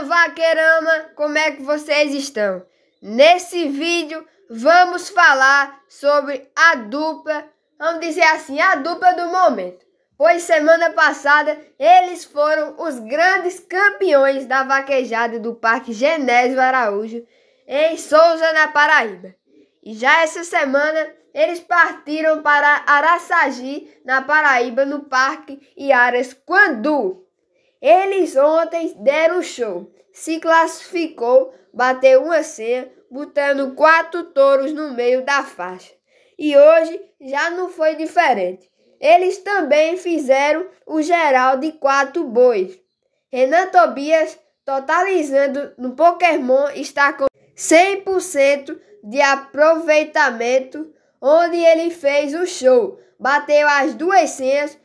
Fala Vaquerama, como é que vocês estão? Nesse vídeo vamos falar sobre a dupla, vamos dizer assim, a dupla do momento. Pois semana passada eles foram os grandes campeões da vaquejada do Parque Genésio Araújo em Souza, na Paraíba. E já essa semana eles partiram para Araçagi, na Paraíba, no Parque Iaras Quandu. Eles ontem deram show, se classificou, bateu uma senha, botando quatro touros no meio da faixa. E hoje já não foi diferente. Eles também fizeram o geral de quatro bois. Renan Tobias, totalizando no Pokémon, está com 100% de aproveitamento, onde ele fez o show, bateu as duas senhas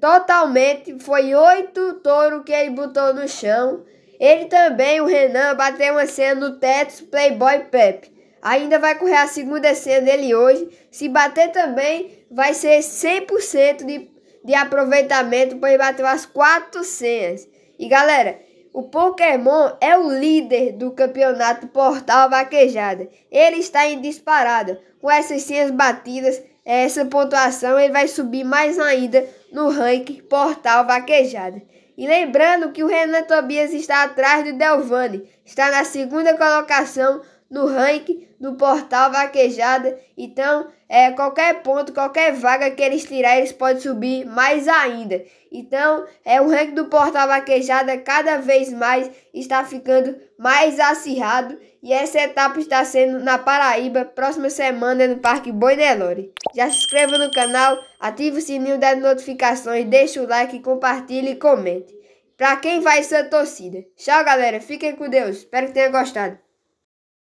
totalmente. Foi oito touro que ele botou no chão. Ele também, o Renan, bateu uma cena no teto, Playboy Pepe. Ainda vai correr a segunda cena dele hoje. Se bater também, vai ser 100% de, de aproveitamento, pois bateu as quatro cenas. E galera, o Pokémon é o líder do campeonato Portal Vaquejada. Ele está em disparada, com essas cenas batidas essa pontuação ele vai subir mais ainda no ranking Portal Vaquejada. E lembrando que o Renan Tobias está atrás do Delvani, está na segunda colocação no ranking do portal Vaquejada. Então, é, qualquer ponto, qualquer vaga que eles tirarem, eles podem subir mais ainda. Então, é o ranking do portal Vaquejada cada vez mais está ficando mais acirrado. E essa etapa está sendo na Paraíba, próxima semana é no Parque Boinelore. Já se inscreva no canal, ative o sininho das notificações, deixe o like, compartilhe e comente. Pra quem vai ser torcida. Tchau, galera. Fiquem com Deus. Espero que tenha gostado.